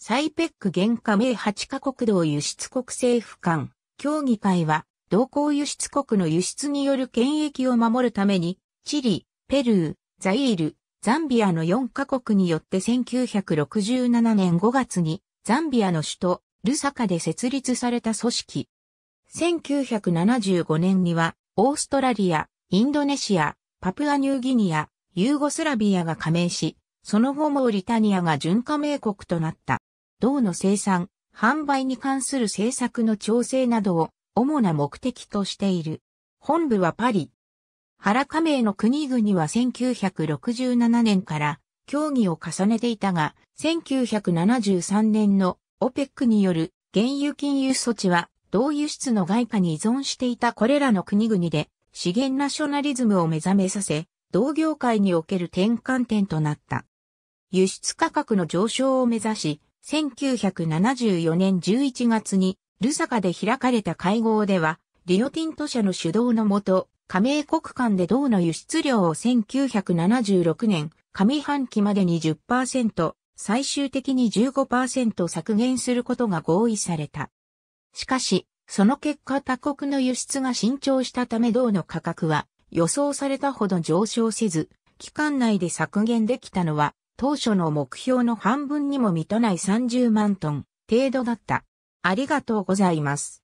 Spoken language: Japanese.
サイペック原価名8カ国道輸出国政府間、協議会は、同行輸出国の輸出による権益を守るために、チリ、ペルー、ザイール、ザンビアの4カ国によって1967年5月に、ザンビアの首都、ルサカで設立された組織。1975年には、オーストラリア、インドネシア、パプアニューギニア、ユーゴスラビアが加盟し、その後モーリタニアが準加盟国となった。銅の生産、販売に関する政策の調整などを主な目的としている。本部はパリ。原加盟の国々は1967年から協議を重ねていたが、1973年の OPEC による原油禁輸措置は同輸出の外貨に依存していたこれらの国々で資源ナショナリズムを目覚めさせ、同業界における転換点となった。輸出価格の上昇を目指し、1974年11月にルサカで開かれた会合では、リオティント社の主導のもと、加盟国間で銅の輸出量を1976年上半期までに10%、最終的に15%削減することが合意された。しかし、その結果他国の輸出が伸長したため銅の価格は予想されたほど上昇せず、期間内で削減できたのは当初の目標の半分にも満たない30万トン程度だった。ありがとうございます。